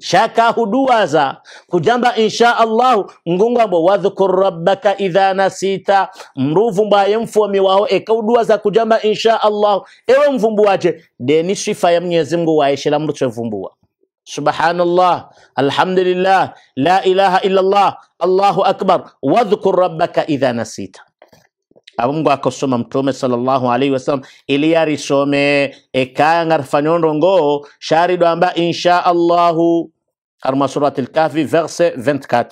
shaka dua za kujamba insha allahu ngungambo wadhkur rabbaka idha nasita mruvumbaye mfomi wao ekauduwa za kujamba insha allahu ewe mvumbuwaje deni shifa ya mnyezi mngu waeshela mruche chevumbua subhanallah alhamdulillah la ilaha illallah allahu akbar wadhkur rabbaka idha nasita abungu akosoma mtume sallallahu alaihi wasallam ili yarisome ekangarfanyondo ngo sharido amba insha allahu karma surat al-kahfi verse 24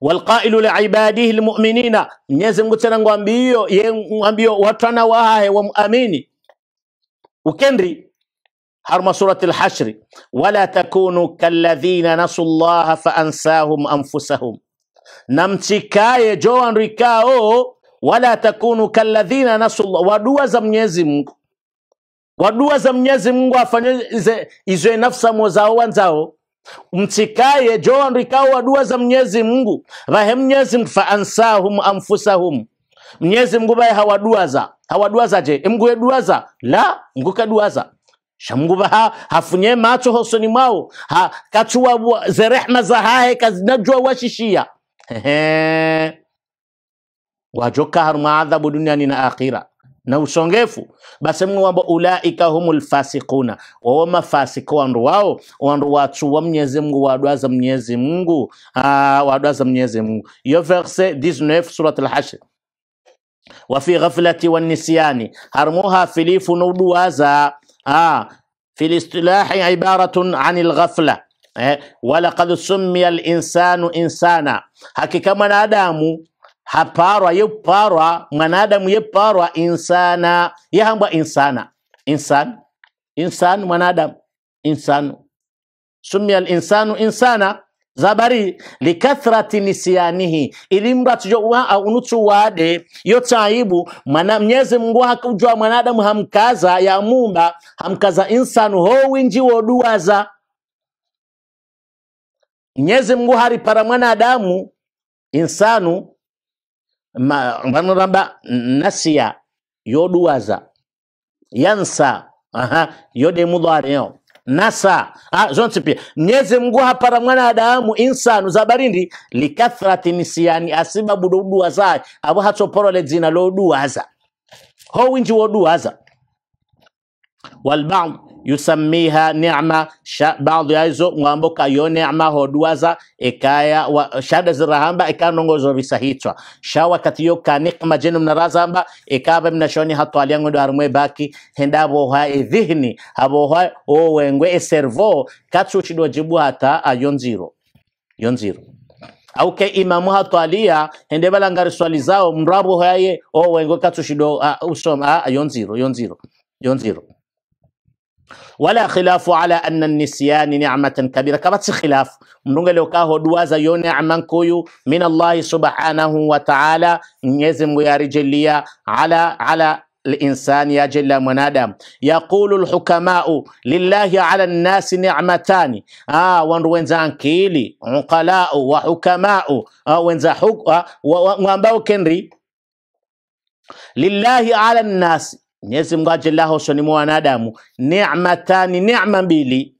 walqailu liibadihi lmuminina mnyezi mngu tena ngwambiyo ye watana wahe wa muamini ukendri harma surat al-hashri wala takunu kalladhina nasu llaha ansahum anfusahum namtikaye jowandu ikao wala takunu nasu nasullah, wadua za mnyezi mngu wadua za mnyezi mngu afanyeze izwe nafsa zao wanzao mtikaye joandu ikawa wadua za mnyezi mngu vahe mnyezi mngu faansahum anfusahum mnyezi Mungu vahe hawaduaza hawaduaza je emngu eduaza la mngu kaduaza shamngu vaha hafunye macho hosoni mwao ha kachuwa ze za hahe kazinajua washishia wajoka haruma adhabu duniani na akhira na usongefu basemu wambo ulaika humul fasikuna wawo mafasiko wandu wao wandu watu wa mnyezi mungu wadwaza mnyezi mungu wadwaza mnyezi mungu yo verse 19 surat al-hashr wafi ghaflati wannisyani harmuha filifu nudwaza في الاصطلاح عبارة عن الغفلة eh, walaqad summiya al-insanu insana, hakika mwanadamu haparwa yeparwa mwanadamu yeparwa insana yahambwa insana insan insan mwanadamu insanu sumia linsanu insana zabari likathrati nisiyanihi ili mndu wade yo taibu mwenyezi hakujwa mwanadamu hamkaza ya mumba hamkaza insanu howinji woduwaza mwenyezi mngu haripara mwanadamu insanu ma nasia nasiya yoduwaza yansa aha yode mudhariyo nasa ah, zonse pia mnyezi mngu hapara mwanadamu insanu zabarindi likathrati nisiani asibabu doduwaza abo hatsoporole dzina loduwaza ho winji woduwaza walbadu yusamiha ni'ma baadhi ya hizo ngambo kayo neema hodwaza ekaya wa, shada zirahamba ekaya nongozo visahitwa sha wakati yo kanikma jenu mnarazamba ekaba mnashoni hatu aliangu harmwe baki henda boha idhihni aboha o wengwe eservo katsu chido jibu hata ayonziro yonziro au ke imamu hatwalia hende ngari swali zao mrabu haye o wengwe katsu chido uh, usoma uh, yonziro yonziro yonziro ولا خلاف على أن النسيان نعمة كبيرة كبت خلاف منغلو كاهو دوازا يو نعمة كويو من الله سبحانه وتعالى يزم ويارجليا على على الإنسان يا جل من آدم يقول الحكماء لله على الناس نعمتان آه وان ونروينزا أنكيلي عقلاء وحكماء آه ونزا حق آه كنري لله على الناس Mwenyezi Mungu ajalla hosoni mwa wanadamu ni'matani, neema mbili,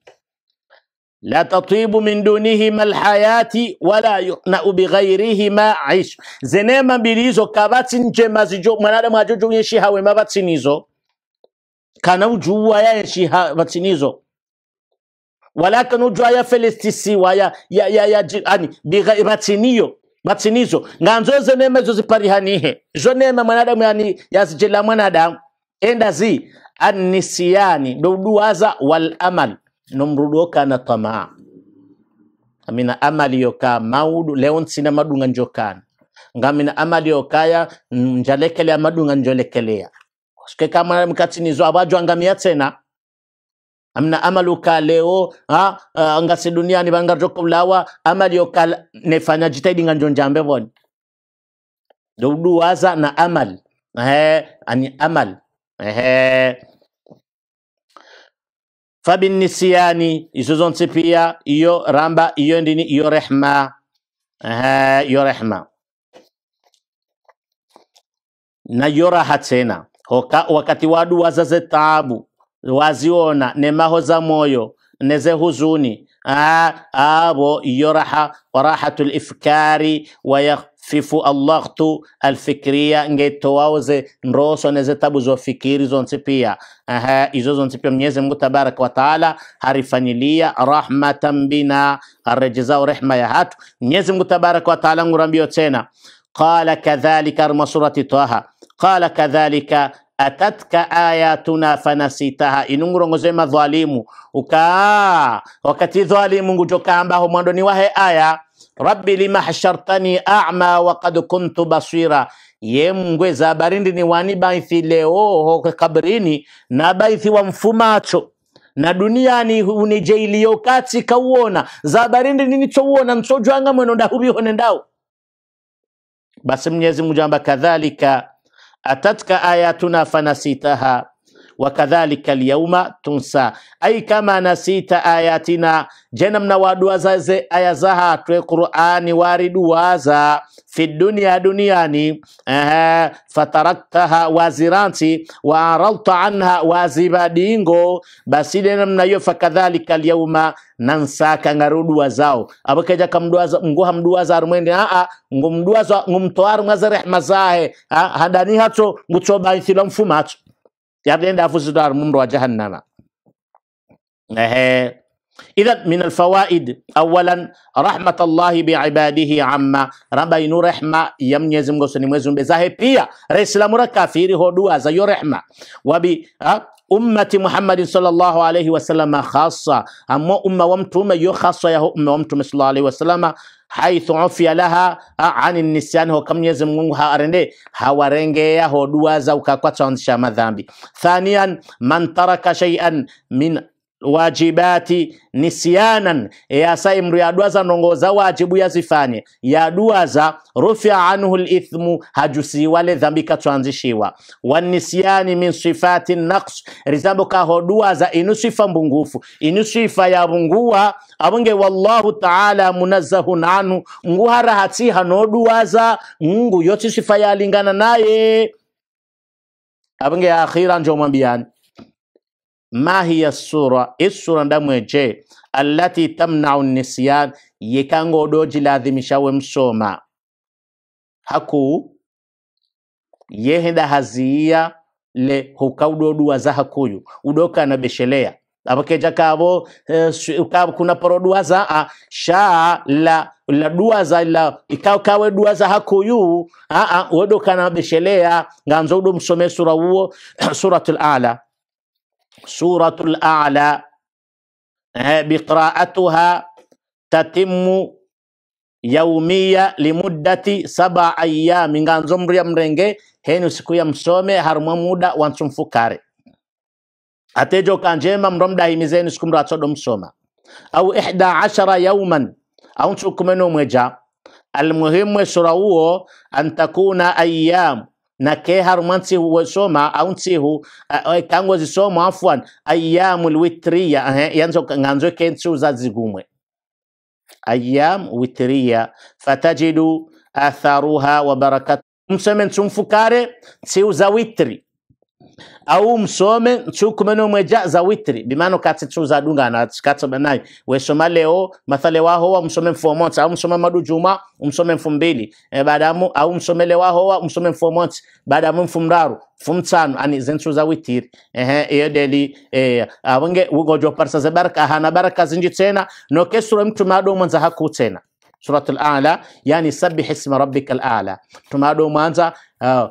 la tatibu min dunihima alhayati wala yunau bighairihima aish, zenema mbili hizo kabati njema zijo mwanadamu ajojonyeshe hawe mabatsinizo kana ujua ujuwa yayeshi batsinizo walakin ujua ya felestisiwa ya, ya, ya, ya, ani batsiniyo batsinizo nganzo zenemezo ziparihanihe zo nema mwanadamu yani yazijela mwanadamu endazi annisiyani dowduwaza wal amal nomruɗo na tamaa amina amali yoka maudu mawɗu lewon sina maɗuga ngamina amali yo njalekelea madunga njolekelea jolekeleya paske kama mkatinizo abajo angamia tena amna amalu ka leo ha uh, ni duniani joko lawa amali yoka yo ka nefanya jitahidi nganjonjambe boni waza na amal eh, ani amal fabinnisiani izo zonse pia iyo ramba iyo ndini iyo rehma iyo rehma na iyo raha tena hoka wakati wadu wazaze taabu waziona nemaho za moyo neze huzuni abo iyo raha warahatu lifkari waya fifu Allah tu allahtu alfikria ngeitowaoze nroso neze tabu fikiri zofikiri zonsipiya aha izo zonsipiya mnyezi mungu wa taala harifanyilia rahmatan bina wa rehma ya hatu mnyezi mungu wa taala ngurambio tena qala kadhalika arma surati taha qala kadhalika atatka ayatuna fanasitaha inungurongoze madhalimu ukaa wakati dhalimu ngutokaambaho mwandoni wahe aya rabbi lima hashartani ama wakad kuntu basira ye mngwe barindi ni wani baithi leo kabrini na baithi wa mfumacho na duniani unijeiliyo kati kauona zabarindi ninichouona nchojwanga mwenonda hubihonendao basi mnyezi mujamba kadhalika atatka ayatuna fanasitaha wakadhalika alyauma tunsa ai kama nasita ayatina jena mnawaduazaze aya zaha twe qur'ani wariduwaza fi dunya duniani aha, fataraktaha waziranti wa aralta anha wazibadingo basi dena mnayo fakadhalika alyauma nansa kangaruduwa zao abakeja kamduaza mngu hamduaza arumwende a ngumduaza ngumtoaru ngaze rehma zahe hadani hato ngutoba inthilo يعني دا فسدار ممر جهنم إذا من الفوائد أولا رحمة الله بعباده عما ينور رحمة يم يزم غسني مزم بزاه بيا رسل مرا كافير دوا أزا رحمة وبي أه؟ أمة محمد صلى الله عليه وسلم خاصة أما أمة ومتوم يو خاصة يا أمة ومتوم صلى الله عليه وسلم حيث عفي لها آه، عن النسيان هو كم يزم منها أرنده هورنجيا هو دوازا وكاكوات شامذامبي ثانيا من ترك شيئا من wajibati nisyanan eyasa imru yadwaza nongoza wajibu yazifanye yadwaza rufia anhu lithmu hajusiwale dhambi katwanzishiwa wanisiani min sifati naqs rizambo kahodwaza inu mbungufu inusifa sifa yavunguwa avunge wallahu taala munazahun anhu mungu harahatsi hanodwaza mungu yotisifa sifa yalingana naye abunge akhira njomwambiyani ma hiya sura isura ndamweje allati tamnau nisyan yekango jiladhimisha we msoma haku yeheda haziya le hukaudoduwa zaha hakuyu udoka na beshelea apakeja kabo e, eh, kuna kuna poroduwaza a sha la la duwaza la ikaw kawe duwaza hakuyu a a kana beshelea nganzo udo msome sura huo suratul ala سورة الأعلى بقراءتها تتم يومية لمدة سبع أيام من غانزوم ريام رنجي هينو سكو يام سومي هرمو مودا وانسوم فكاري أتجو كان جيما مرم داهي ميزين سكوم راتو سوما أو إحدى عشر يوما أو سكو منو مجا المهم سرعوه أن تكون أيام nake harumansi huwe soma au nsihu e kangwa zisoma afwan ayamu lwitriya yanzo nganzo zigumwe zazigumwe ayam witriya fatajidu atharuha wa barakatu msome nsumfukare nsihu za witri au msome nchukumene mweja za witri bimano kati tu za dunga na chikato katsobe we soma leo mathale waho wa msome mfuo motsi au msome madujuma umsome mfu mbili e, baadamu au msome lewahowa umsome mfuo motsi baadamu mfu mraru mfu mtsanu ani zentu za witiri ehe iyo deli eh awenge ugojo parsa ze baraka hana baraka zinji tena no kesura mtu madu mwanza haku tena suratul ala yani sabih isma rabbikal ala tumado mwanza uh,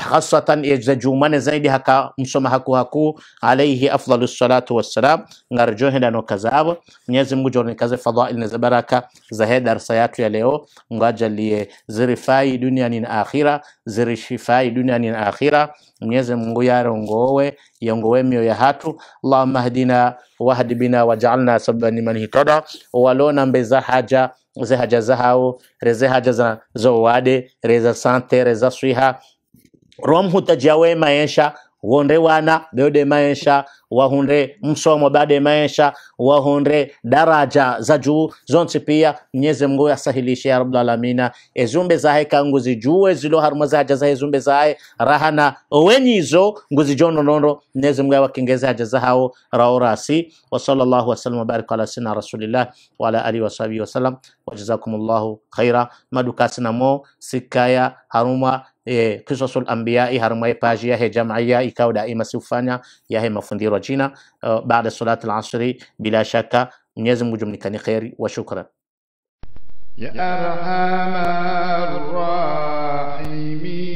hasatan jumane zaidi haka msoma haku haku alayhi afdalu salatu wassalam ngarjo hedano kazabo mwenyezi Mungu joni kaze fadhail na baraka za he darasa yatu ya leo ngaja liye zirifai dunia ni na akhira zirishifai dunia ni na akhira mwenyezi Mungu yarongowe yongowe mioyo ya hatu allahumma hdina wahdi bina waj'alna sabban liman hitada walona mbeza haja ze haja zao reze haja za zawade reza sante reza swiha romhu tajawe maisha wonde wana beode maisha wahunde msomo baada maisha wahunde daraja za juu zonse pia mnyeze mngu asahilishe ya rabbul alamina ezumbe zahe nguzi zijue zilo haruma zahaja zahe zumbe zahe rahana wenyizo nguzi jono nono mnyeze mngu wakingeze haja zahao rao rasi wa sallallahu wasallam wabarik ala sina rasulillah wa ala alihi wasahbihi wasallam wajazakumullahu khaira madukasina mo sikaya haruma قصص إيه، الأنبياء إيه، هرمي باجية إيه، هي جمعية إكاو دائما سوفانيا يهي مفندي رجينا آه، بعد الصلاة العصر بلا شك من يزم جملكني خير وشكرا يا أرحم الراحمين